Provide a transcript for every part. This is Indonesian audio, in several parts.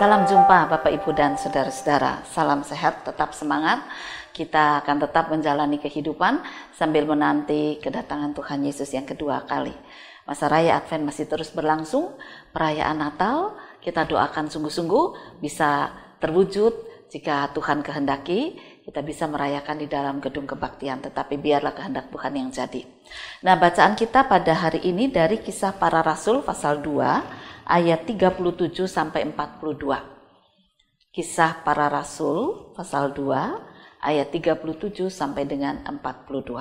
Salam jumpa Bapak Ibu dan saudara-saudara. Salam sehat, tetap semangat. Kita akan tetap menjalani kehidupan sambil menanti kedatangan Tuhan Yesus yang kedua kali. Masa raya Advent masih terus berlangsung, perayaan Natal kita doakan sungguh-sungguh bisa terwujud jika Tuhan kehendaki, kita bisa merayakan di dalam gedung kebaktian, tetapi biarlah kehendak Tuhan yang jadi. Nah, bacaan kita pada hari ini dari kisah para rasul pasal 2 ayat 37 sampai 42. Kisah para rasul pasal 2 ayat 37 sampai dengan 42.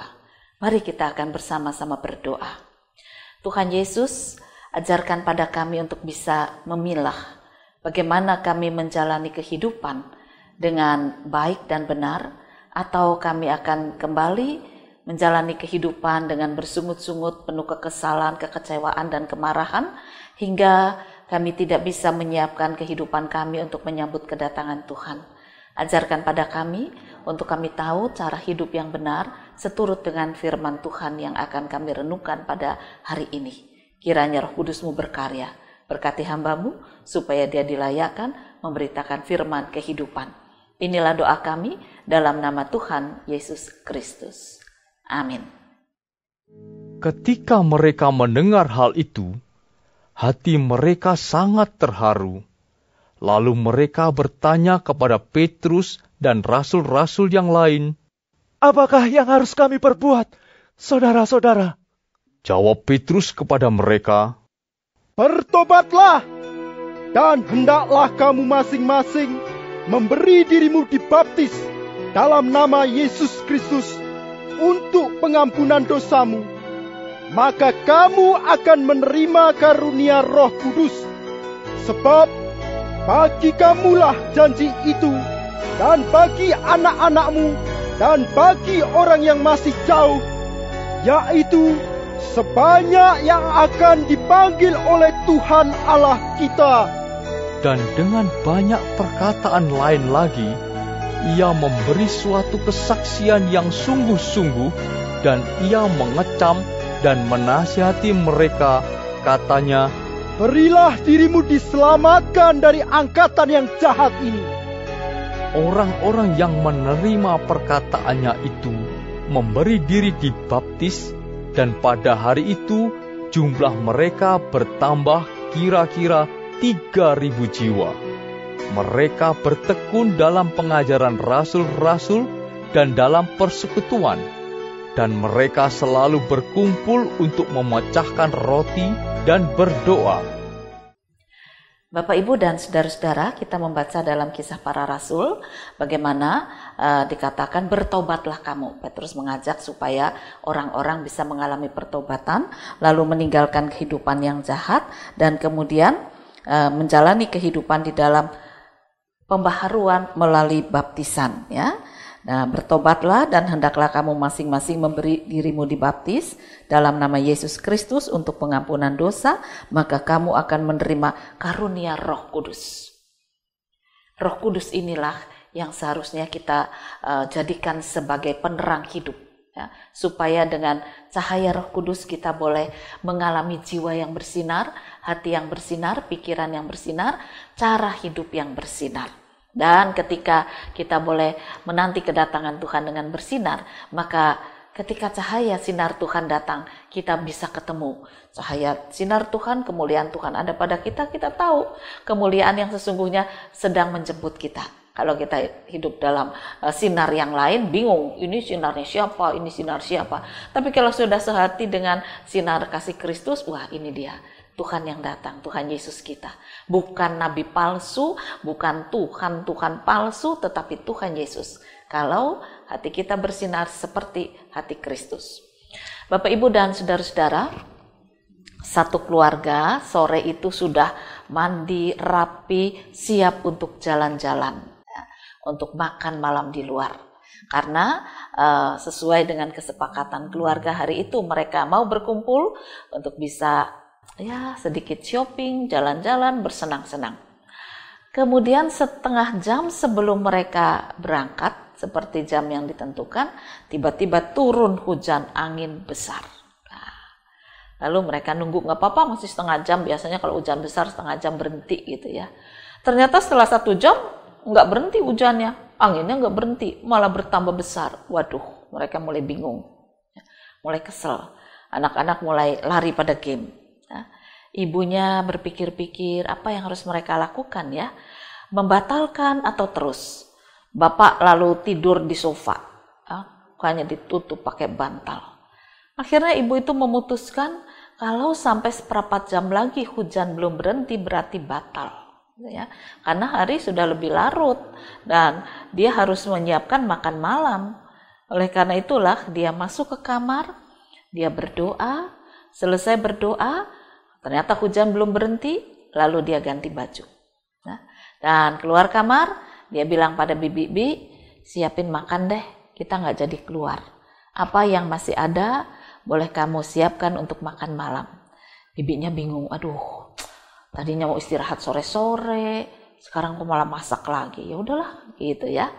Mari kita akan bersama-sama berdoa. Tuhan Yesus, ajarkan pada kami untuk bisa memilah bagaimana kami menjalani kehidupan dengan baik dan benar atau kami akan kembali menjalani kehidupan dengan bersungut-sungut penuh kekesalan, kekecewaan, dan kemarahan hingga kami tidak bisa menyiapkan kehidupan kami untuk menyambut kedatangan Tuhan. Ajarkan pada kami untuk kami tahu cara hidup yang benar seturut dengan firman Tuhan yang akan kami renungkan pada hari ini. Kiranya roh kudusmu berkarya, berkati hambamu supaya dia dilayakan memberitakan firman kehidupan. Inilah doa kami dalam nama Tuhan Yesus Kristus. Amin. Ketika mereka mendengar hal itu, hati mereka sangat terharu. Lalu mereka bertanya kepada Petrus dan rasul-rasul yang lain, "Apakah yang harus kami perbuat, saudara-saudara?" Jawab Petrus kepada mereka, "Bertobatlah dan hendaklah kamu masing-masing memberi dirimu dibaptis dalam nama Yesus Kristus untuk pengampunan dosamu." maka kamu akan menerima karunia Roh Kudus, sebab bagi kamulah janji itu, dan bagi anak-anakmu, dan bagi orang yang masih jauh, yaitu sebanyak yang akan dipanggil oleh Tuhan Allah kita. Dan dengan banyak perkataan lain lagi, ia memberi suatu kesaksian yang sungguh-sungguh, dan ia mengecam dan menasihati mereka, katanya, Berilah dirimu diselamatkan dari angkatan yang jahat ini. Orang-orang yang menerima perkataannya itu memberi diri dibaptis dan pada hari itu jumlah mereka bertambah kira-kira ribu jiwa. Mereka bertekun dalam pengajaran rasul-rasul dan dalam persekutuan dan mereka selalu berkumpul untuk memecahkan roti dan berdoa. Bapak Ibu dan saudara-saudara, kita membaca dalam kisah para rasul bagaimana uh, dikatakan bertobatlah kamu. Petrus mengajak supaya orang-orang bisa mengalami pertobatan, lalu meninggalkan kehidupan yang jahat dan kemudian uh, menjalani kehidupan di dalam pembaharuan melalui baptisan ya. Nah, bertobatlah dan hendaklah kamu masing-masing memberi dirimu dibaptis dalam nama Yesus Kristus untuk pengampunan dosa, maka kamu akan menerima karunia Roh Kudus. Roh Kudus inilah yang seharusnya kita uh, jadikan sebagai penerang hidup, ya, supaya dengan cahaya Roh Kudus kita boleh mengalami jiwa yang bersinar, hati yang bersinar, pikiran yang bersinar, cara hidup yang bersinar. Dan ketika kita boleh menanti kedatangan Tuhan dengan bersinar, maka ketika cahaya sinar Tuhan datang, kita bisa ketemu. Cahaya sinar Tuhan, kemuliaan Tuhan ada pada kita, kita tahu kemuliaan yang sesungguhnya sedang menjemput kita. Kalau kita hidup dalam eh, sinar yang lain, bingung, ini sinarnya siapa, ini sinar siapa. Tapi kalau sudah sehati dengan sinar kasih Kristus, wah ini dia. Tuhan yang datang, Tuhan Yesus kita. Bukan nabi palsu, bukan Tuhan-Tuhan palsu, tetapi Tuhan Yesus. Kalau hati kita bersinar seperti hati Kristus. Bapak, Ibu, dan saudara-saudara, satu keluarga sore itu sudah mandi, rapi, siap untuk jalan-jalan, ya, untuk makan malam di luar karena uh, sesuai dengan kesepakatan keluarga hari itu mereka mau berkumpul untuk bisa ya sedikit shopping, jalan-jalan, bersenang-senang. Kemudian setengah jam sebelum mereka berangkat, seperti jam yang ditentukan, tiba-tiba turun hujan angin besar. Nah, lalu mereka nunggu, nggak apa-apa masih setengah jam, biasanya kalau hujan besar setengah jam berhenti gitu ya. Ternyata setelah satu jam, nggak berhenti hujannya, anginnya nggak berhenti, malah bertambah besar. Waduh, mereka mulai bingung, mulai kesel. Anak-anak mulai lari pada game Ibunya berpikir-pikir apa yang harus mereka lakukan ya, membatalkan atau terus. Bapak lalu tidur di sofa, hanya ya, ditutup pakai bantal. Akhirnya ibu itu memutuskan kalau sampai seperempat jam lagi hujan belum berhenti berarti batal ya karena hari sudah lebih larut dan dia harus menyiapkan makan malam oleh karena itulah dia masuk ke kamar dia berdoa selesai berdoa Ternyata hujan belum berhenti, lalu dia ganti baju. Nah, dan keluar kamar, dia bilang pada bibi, -bi, siapin makan deh, kita nggak jadi keluar. Apa yang masih ada, boleh kamu siapkan untuk makan malam. Bibinya bingung, aduh, tadinya mau istirahat sore-sore, sekarang kok malah masak lagi. Ya udahlah, gitu ya.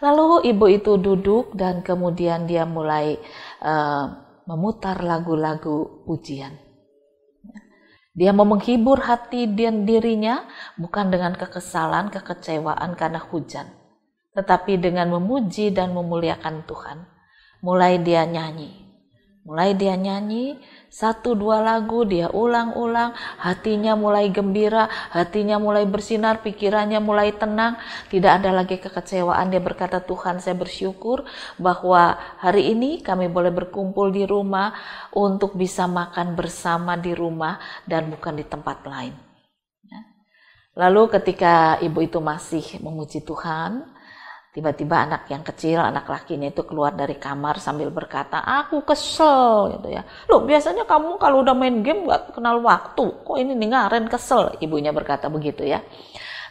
Lalu ibu itu duduk dan kemudian dia mulai uh, memutar lagu-lagu pujian. Dia mau menghibur hati dan dirinya bukan dengan kekesalan, kekecewaan karena hujan, tetapi dengan memuji dan memuliakan Tuhan. Mulai dia nyanyi, mulai dia nyanyi satu dua lagu dia ulang-ulang, hatinya mulai gembira, hatinya mulai bersinar, pikirannya mulai tenang, tidak ada lagi kekecewaan. Dia berkata, "Tuhan, saya bersyukur bahwa hari ini kami boleh berkumpul di rumah untuk bisa makan bersama di rumah dan bukan di tempat lain." Ya. Lalu ketika ibu itu masih memuji Tuhan, Tiba-tiba anak yang kecil, anak lakinya itu keluar dari kamar sambil berkata, aku kesel gitu ya. Loh biasanya kamu kalau udah main game gak kenal waktu, kok ini nih kesel, ibunya berkata begitu ya.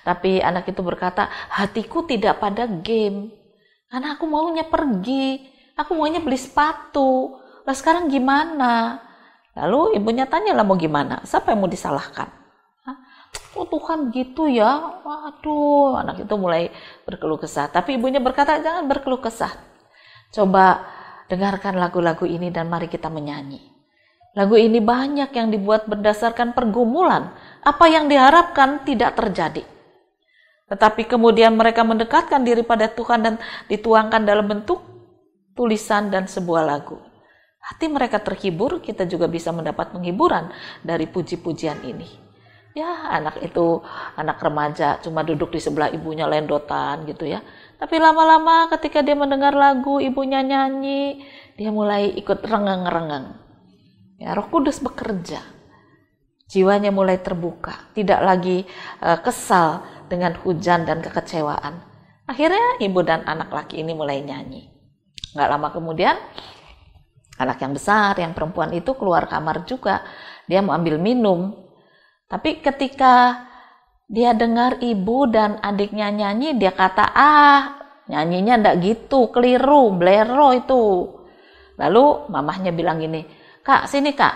Tapi anak itu berkata, hatiku tidak pada game, karena aku maunya pergi, aku maunya beli sepatu, lah sekarang gimana? Lalu ibunya tanya lah mau gimana, siapa yang mau disalahkan? oh Tuhan gitu ya, waduh anak itu mulai berkeluh kesah. Tapi ibunya berkata jangan berkeluh kesah, coba dengarkan lagu-lagu ini dan mari kita menyanyi. Lagu ini banyak yang dibuat berdasarkan pergumulan, apa yang diharapkan tidak terjadi. Tetapi kemudian mereka mendekatkan diri pada Tuhan dan dituangkan dalam bentuk tulisan dan sebuah lagu. Hati mereka terhibur, kita juga bisa mendapat penghiburan dari puji-pujian ini ya anak itu anak remaja cuma duduk di sebelah ibunya lendotan gitu ya tapi lama-lama ketika dia mendengar lagu ibunya nyanyi dia mulai ikut rengeng-rengeng ya Roh Kudus bekerja jiwanya mulai terbuka tidak lagi uh, kesal dengan hujan dan kekecewaan akhirnya ibu dan anak laki ini mulai nyanyi nggak lama kemudian anak yang besar yang perempuan itu keluar kamar juga dia mau ambil minum tapi ketika dia dengar ibu dan adiknya nyanyi, dia kata, ah nyanyinya ndak gitu, keliru, blero itu. Lalu mamahnya bilang gini, kak sini kak,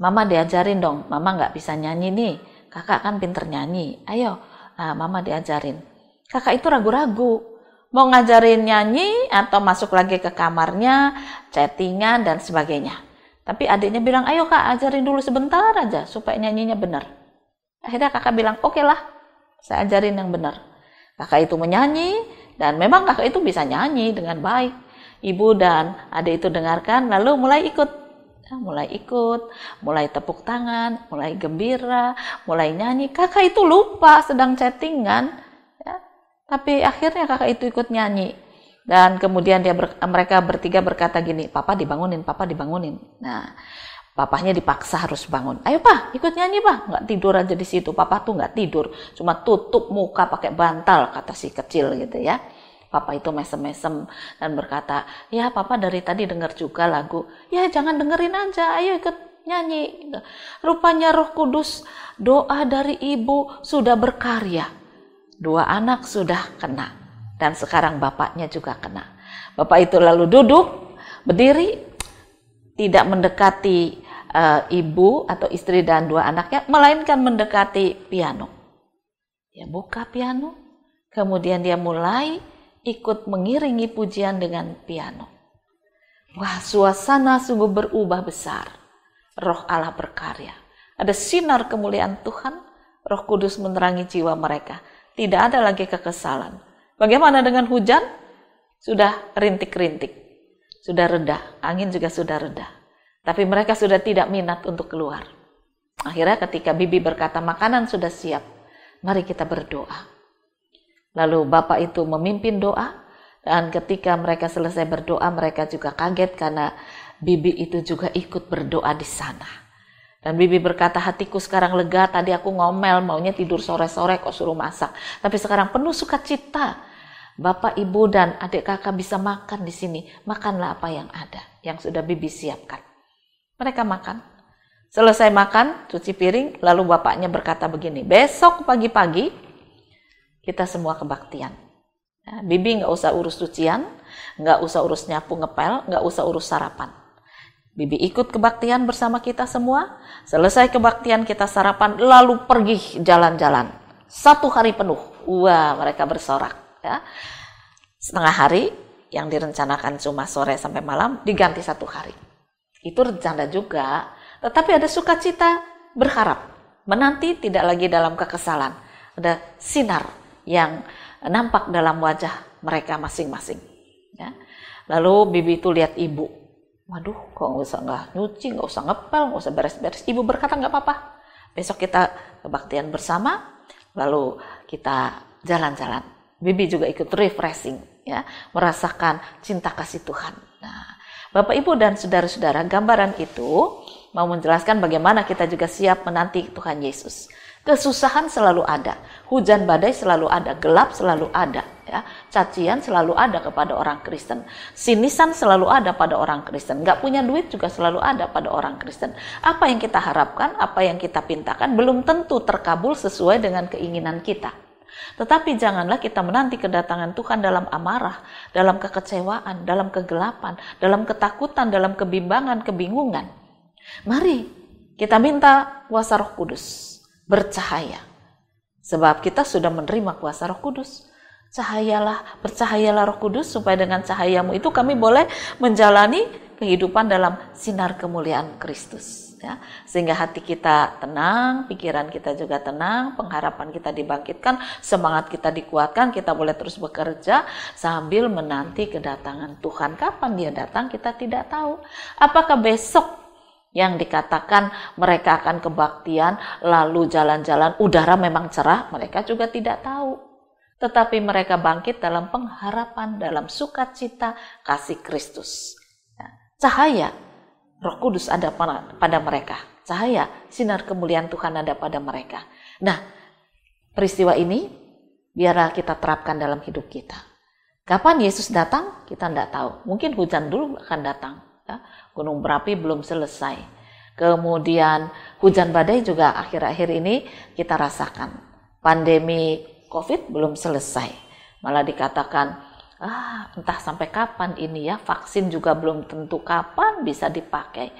mama diajarin dong, mama nggak bisa nyanyi nih, kakak kan pinter nyanyi, ayo nah, mama diajarin. Kakak itu ragu-ragu, mau ngajarin nyanyi atau masuk lagi ke kamarnya, chattingan dan sebagainya. Tapi adiknya bilang, ayo kak ajarin dulu sebentar aja supaya nyanyinya benar. Akhirnya kakak bilang, oke lah, saya ajarin yang benar. Kakak itu menyanyi dan memang kakak itu bisa nyanyi dengan baik. Ibu dan adik itu dengarkan lalu mulai ikut. Ya, mulai ikut, mulai tepuk tangan, mulai gembira, mulai nyanyi. Kakak itu lupa sedang chattingan. Ya. Tapi akhirnya kakak itu ikut nyanyi dan kemudian dia ber, mereka bertiga berkata gini, "Papa dibangunin, papa dibangunin." Nah, papahnya dipaksa harus bangun. "Ayo, Pak, ikut nyanyi, Pak." Nggak tidur aja di situ. Papa tuh nggak tidur, cuma tutup muka pakai bantal kata si kecil gitu ya. Papa itu mesem-mesem dan berkata, "Ya, Papa dari tadi dengar juga lagu. Ya, jangan dengerin aja. Ayo ikut nyanyi." Rupanya Roh Kudus doa dari ibu sudah berkarya. Dua anak sudah kena. Dan sekarang bapaknya juga kena. Bapak itu lalu duduk, berdiri, tidak mendekati uh, ibu atau istri dan dua anaknya, melainkan mendekati piano. Dia buka piano, kemudian dia mulai ikut mengiringi pujian dengan piano. Wah, suasana sungguh berubah besar. Roh Allah berkarya. Ada sinar kemuliaan Tuhan, Roh Kudus menerangi jiwa mereka. Tidak ada lagi kekesalan. Bagaimana dengan hujan? Sudah rintik-rintik, sudah reda, angin juga sudah reda. Tapi mereka sudah tidak minat untuk keluar. Akhirnya ketika bibi berkata makanan sudah siap, mari kita berdoa. Lalu bapak itu memimpin doa, dan ketika mereka selesai berdoa, mereka juga kaget karena bibi itu juga ikut berdoa di sana. Dan Bibi berkata, hatiku sekarang lega, tadi aku ngomel, maunya tidur sore-sore kok suruh masak. Tapi sekarang penuh sukacita Bapak, Ibu, dan adik kakak bisa makan di sini. Makanlah apa yang ada, yang sudah bibi siapkan. Mereka makan. Selesai makan, cuci piring, lalu bapaknya berkata begini, besok pagi-pagi kita semua kebaktian. Nah, bibi nggak usah urus cucian, nggak usah urus nyapu ngepel, nggak usah urus sarapan. Bibi ikut kebaktian bersama kita semua. Selesai kebaktian kita sarapan lalu pergi jalan-jalan. Satu hari penuh. Wah, mereka bersorak ya. setengah hari yang direncanakan cuma sore sampai malam diganti satu hari. Itu rencana juga, tetapi ada sukacita, berharap, menanti tidak lagi dalam kekesalan. Ada sinar yang nampak dalam wajah mereka masing-masing. Ya. Lalu bibi itu lihat ibu. Waduh, kok nggak usah nggak nyuci, nggak usah ngepel, nggak usah beres-beres. Ibu berkata nggak apa-apa. Besok kita kebaktian bersama, lalu kita jalan-jalan Bibi juga ikut refreshing, ya, merasakan cinta kasih Tuhan. Nah, Bapak Ibu dan saudara-saudara, gambaran itu mau menjelaskan bagaimana kita juga siap menanti Tuhan Yesus. Kesusahan selalu ada, hujan badai selalu ada, gelap selalu ada, ya. Cacian selalu ada kepada orang Kristen. Sinisan selalu ada pada orang Kristen. nggak punya duit juga selalu ada pada orang Kristen. Apa yang kita harapkan, apa yang kita pintakan belum tentu terkabul sesuai dengan keinginan kita. Tetapi janganlah kita menanti kedatangan Tuhan dalam amarah, dalam kekecewaan, dalam kegelapan, dalam ketakutan, dalam kebimbangan, kebingungan. Mari kita minta kuasa Roh Kudus bercahaya. Sebab kita sudah menerima kuasa Roh Kudus. Cahayalah, bercahayalah Roh Kudus supaya dengan cahayamu itu kami boleh menjalani kehidupan dalam sinar kemuliaan Kristus ya sehingga hati kita tenang pikiran kita juga tenang pengharapan kita dibangkitkan semangat kita dikuatkan kita boleh terus bekerja sambil menanti kedatangan Tuhan kapan dia datang kita tidak tahu apakah besok yang dikatakan mereka akan kebaktian lalu jalan-jalan udara memang cerah mereka juga tidak tahu tetapi mereka bangkit dalam pengharapan, dalam sukacita kasih Kristus. Ya, cahaya Roh Kudus ada pada mereka, cahaya sinar kemuliaan Tuhan ada pada mereka. Nah, peristiwa ini biarlah kita terapkan dalam hidup kita. Kapan Yesus datang? Kita tidak tahu. Mungkin hujan dulu akan datang. Ya. Gunung berapi belum selesai. Kemudian hujan badai juga akhir-akhir ini kita rasakan. Pandemi COVID belum selesai. Malah dikatakan ah entah sampai kapan ini ya vaksin juga belum tentu kapan bisa dipakai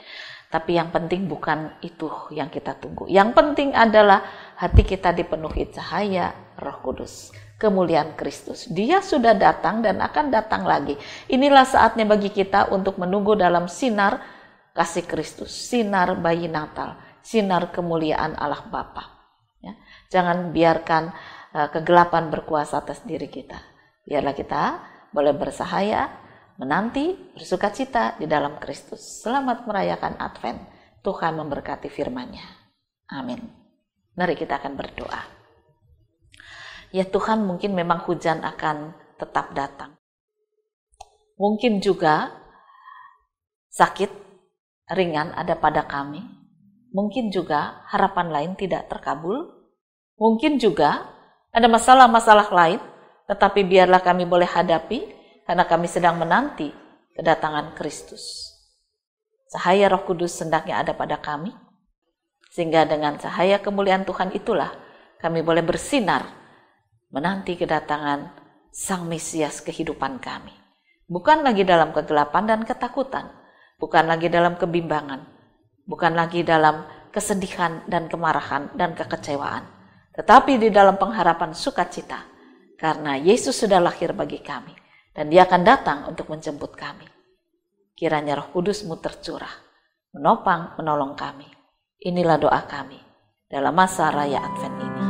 tapi yang penting bukan itu yang kita tunggu. Yang penting adalah hati kita dipenuhi cahaya Roh Kudus, kemuliaan Kristus. Dia sudah datang dan akan datang lagi. Inilah saatnya bagi kita untuk menunggu dalam sinar kasih Kristus, sinar bayi Natal, sinar kemuliaan Allah Bapa. Ya. Jangan biarkan eh, kegelapan berkuasa atas diri kita Biarlah kita boleh bersahaya, menanti, bersuka cita di dalam Kristus. Selamat merayakan Advent. Tuhan memberkati firman-Nya. Amin. Mari kita akan berdoa. Ya Tuhan, mungkin memang hujan akan tetap datang. Mungkin juga sakit ringan ada pada kami. Mungkin juga harapan lain tidak terkabul. Mungkin juga ada masalah-masalah lain tetapi biarlah kami boleh hadapi karena kami sedang menanti kedatangan Kristus. Cahaya Roh Kudus sendaknya ada pada kami, sehingga dengan cahaya kemuliaan Tuhan itulah kami boleh bersinar menanti kedatangan Sang Mesias kehidupan kami. Bukan lagi dalam kegelapan dan ketakutan, bukan lagi dalam kebimbangan, bukan lagi dalam kesedihan dan kemarahan dan kekecewaan, tetapi di dalam pengharapan sukacita karena Yesus sudah lahir bagi kami dan dia akan datang untuk menjemput kami. Kiranya roh kudusmu tercurah, menopang, menolong kami. Inilah doa kami dalam masa raya Advent ini.